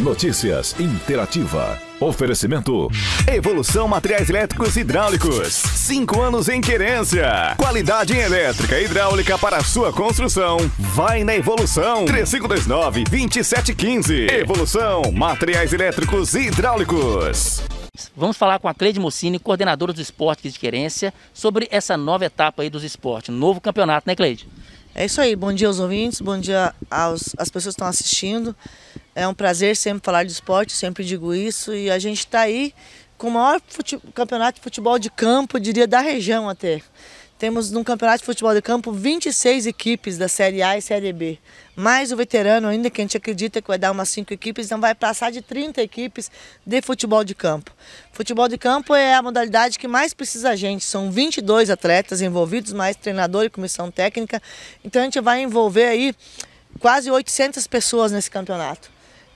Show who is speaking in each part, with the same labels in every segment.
Speaker 1: Notícias Interativa. Oferecimento. Evolução Materiais Elétricos Hidráulicos. Cinco anos em querência. Qualidade em elétrica e hidráulica para sua construção. Vai na Evolução. 3529-2715. Evolução Materiais Elétricos Hidráulicos. Vamos falar com a Cleide Mocini, coordenadora do esporte de querência, sobre essa nova etapa aí dos esportes. Novo campeonato, né, Cleide? É isso aí. Bom dia aos ouvintes, bom dia às pessoas que estão assistindo. É um prazer sempre falar de esporte, sempre digo isso. E a gente está aí com o maior campeonato de futebol de campo, diria, da região até. Temos num campeonato de futebol de campo 26 equipes da Série A e Série B. Mais o veterano ainda, que a gente acredita que vai dar umas 5 equipes, então vai passar de 30 equipes de futebol de campo. Futebol de campo é a modalidade que mais precisa a gente. São 22 atletas envolvidos, mais treinador e comissão técnica. Então a gente vai envolver aí quase 800 pessoas nesse campeonato.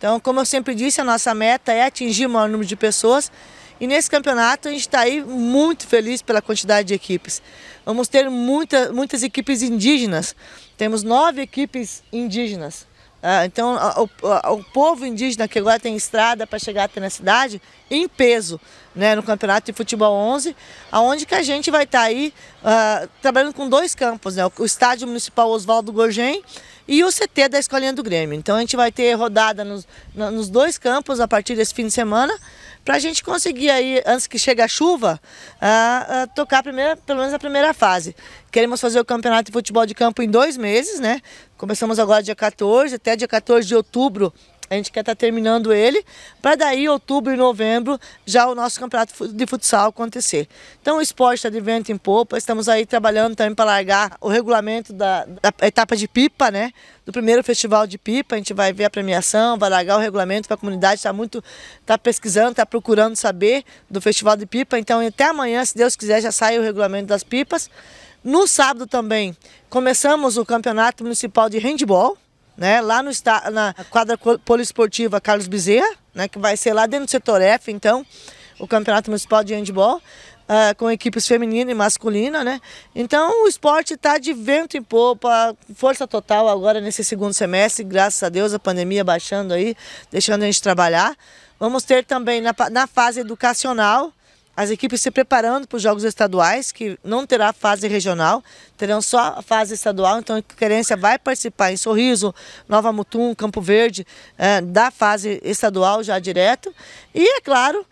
Speaker 1: Então, como eu sempre disse, a nossa meta é atingir o maior número de pessoas. E nesse campeonato a gente está aí muito feliz pela quantidade de equipes. Vamos ter muita, muitas equipes indígenas. Temos nove equipes indígenas. Ah, então, o, o, povo indígena que agora tem estrada para chegar até na cidade, em peso, né, no Campeonato de Futebol 11, aonde que a gente vai estar tá aí ah, trabalhando com dois campos, né, o Estádio Municipal Oswaldo Gorgem e o CT da Escolinha do Grêmio. Então, a gente vai ter rodada nos, nos dois campos a partir desse fim de semana, para a gente conseguir aí, antes que chegue a chuva, a, a tocar a primeira, pelo menos a primeira fase. Queremos fazer o campeonato de futebol de campo em dois meses, né? Começamos agora dia 14, até dia 14 de outubro a gente quer estar tá terminando ele para daí, outubro e novembro, já o nosso campeonato de futsal acontecer. Então o esporte está de vento em popa, estamos aí trabalhando também para largar o regulamento da, da etapa de pipa, né? do primeiro festival de pipa, a gente vai ver a premiação, vai largar o regulamento para a comunidade, está muito, está pesquisando, está procurando saber do festival de pipa, então até amanhã, se Deus quiser, já sai o regulamento das pipas. No sábado também começamos o campeonato municipal de handball, né? Lá no na quadra poliesportiva Carlos Bezerra, né? Que vai ser lá dentro do setor F, então, o Campeonato Municipal de Handball. Uh, ah, com equipes feminina e masculina, né? Então o esporte está de vento em popa, força total agora nesse segundo semestre, graças a Deus, a pandemia baixando aí, deixando a gente trabalhar. Vamos ter também na, na fase educacional, as equipes se preparando para os jogos estaduais, que não terá fase regional, terão só a fase estadual, então a Querência vai participar em Sorriso, Nova Mutum, Campo Verde, é, da fase estadual já direto. E, é claro,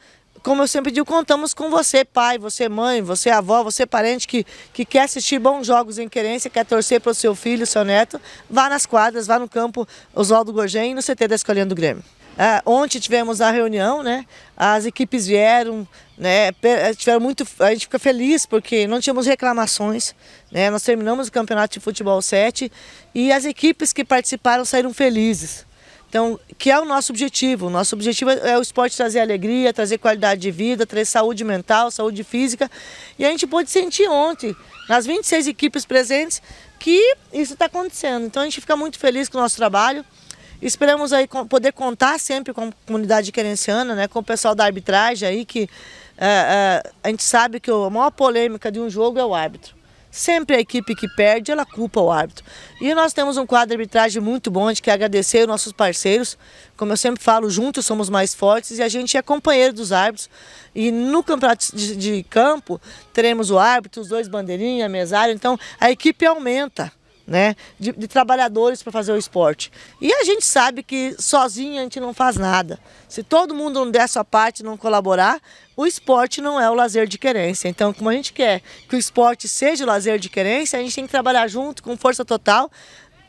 Speaker 1: como eu sempre digo, contamos com você, pai, você mãe, você avó, você parente que, que quer assistir bons jogos em Querência, quer torcer para o seu filho, seu neto, vá nas quadras, vá no campo Oswaldo Gorgem e no CT da Escolinha do Grêmio. Ah, ontem tivemos a reunião, né? As equipes vieram, né? Eh, tiveram muito, a gente fica feliz porque não tínhamos reclamações, né? Nós terminamos o campeonato de futebol 7 e as equipes que participaram saíram felizes. Então, que é o nosso objetivo. O nosso objetivo é, é o esporte trazer alegria, trazer qualidade de vida, trazer saúde mental, saúde física. E a gente pôde sentir ontem, nas 26 equipes presentes, que isso está acontecendo. Então, a gente fica muito feliz com o nosso trabalho. Esperamos aí poder contar sempre com a comunidade querenciana, né, com o pessoal da arbitragem aí, que é, é, a gente sabe que a maior polêmica de um jogo é o árbitro. Sempre a equipe que perde, ela culpa o árbitro. E nós temos um quadro de arbitragem muito bom, a gente quer agradecer os nossos parceiros. Como eu sempre falo, juntos somos mais fortes e a gente é companheiro dos árbitros. E no campeonato de, de campo, teremos o árbitro, os dois bandeirinhas, mesário. Então, a equipe aumenta né, de, de trabalhadores para fazer o esporte. E a gente sabe que sozinho a gente não faz nada. Se todo mundo não der sua parte, não colaborar, o esporte não é o lazer de querência. Então, como a gente quer que o esporte seja o lazer de querência, a gente tem que trabalhar junto com força total,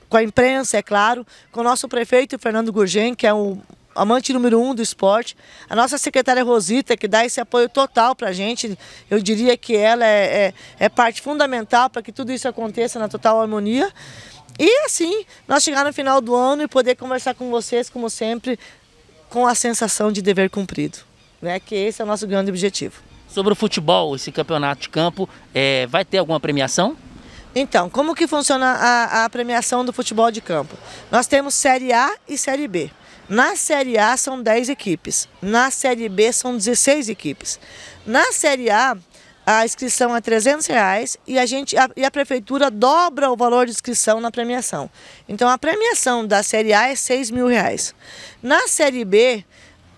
Speaker 1: com a imprensa, é claro, com o nosso prefeito Fernando Gurgen, que é o amante número um do esporte. A nossa secretária Rosita, que dá esse apoio total para a gente, eu diria que ela é, é, é parte fundamental para que tudo isso aconteça na total harmonia. E assim, nós chegar no final do ano e poder conversar com vocês, como sempre, com a sensação de dever cumprido, né? que esse é o nosso grande objetivo. Sobre o futebol, esse campeonato de campo, é, vai ter alguma premiação? Então, como que funciona a, a premiação do futebol de campo? Nós temos Série A e Série B. Na Série A são 10 equipes, na Série B são 16 equipes. Na Série A, a inscrição é 300 reais e a, gente, a, e a prefeitura dobra o valor de inscrição na premiação. Então a premiação da Série A é 6 mil reais. Na Série B,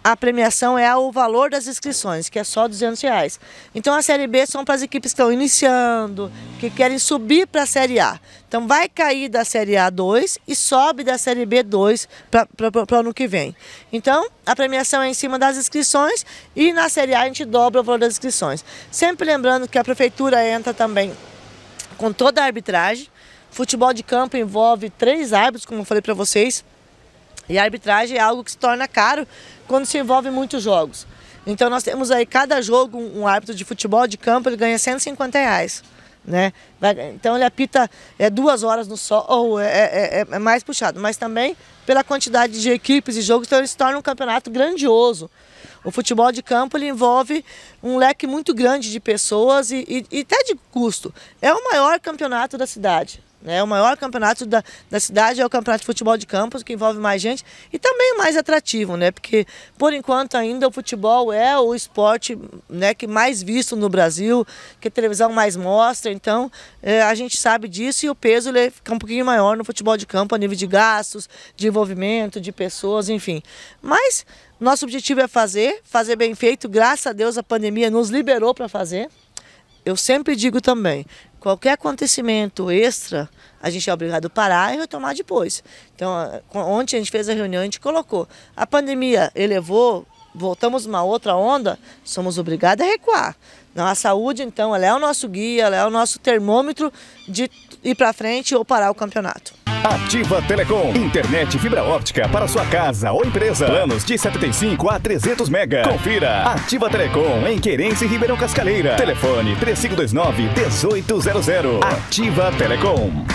Speaker 1: a premiação é o valor das inscrições, que é só 200 reais. Então a Série B são para as equipes que estão iniciando, que querem subir para a Série A. Então vai cair da Série A2 e sobe da Série B2 para o ano que vem. Então a premiação é em cima das inscrições e na Série A a gente dobra o valor das inscrições. Sempre lembrando que a Prefeitura entra também com toda a arbitragem. Futebol de campo envolve três árbitros, como eu falei para vocês e a arbitragem é algo que se torna caro quando se envolve muitos jogos. Então nós temos aí cada jogo um árbitro de futebol de campo ele ganha 150 reais. Né? Então ele apita é, duas horas no sol, é é, é, é, é, mais puxado, mas também pela quantidade de equipes e jogos, então ele se torna um campeonato grandioso. O futebol de campo ele envolve um leque muito grande de pessoas e, e, e até de custo. É o maior campeonato da cidade. Né? O maior campeonato da, da cidade é o campeonato de futebol de campos, que envolve mais gente e também é mais atrativo, né? Porque, por enquanto, ainda o futebol é o esporte né, que mais visto no Brasil, que a televisão mais mostra. Então, é, a gente sabe disso e o peso ele fica um pouquinho maior no futebol de campo, a nível de gastos, de envolvimento, de pessoas, enfim. Mas nosso objetivo é fazer, fazer bem feito. Graças a Deus a pandemia nos liberou para fazer. Eu sempre digo também, Qualquer acontecimento extra, a gente é obrigado a parar e retomar depois. Então, ontem a gente fez a reunião, a gente colocou. A pandemia elevou, voltamos uma outra onda, somos obrigados a recuar. a saúde, então, ela é o nosso guia, ela é o nosso termômetro de ir para frente ou parar o campeonato. Ativa Telecom. Internet fibra óptica para sua casa ou empresa. Planos de 75 a 300 mega. Confira. Ativa Telecom em Querência e Ribeirão Cascaleira. Telefone 3529 1800. Ativa Telecom.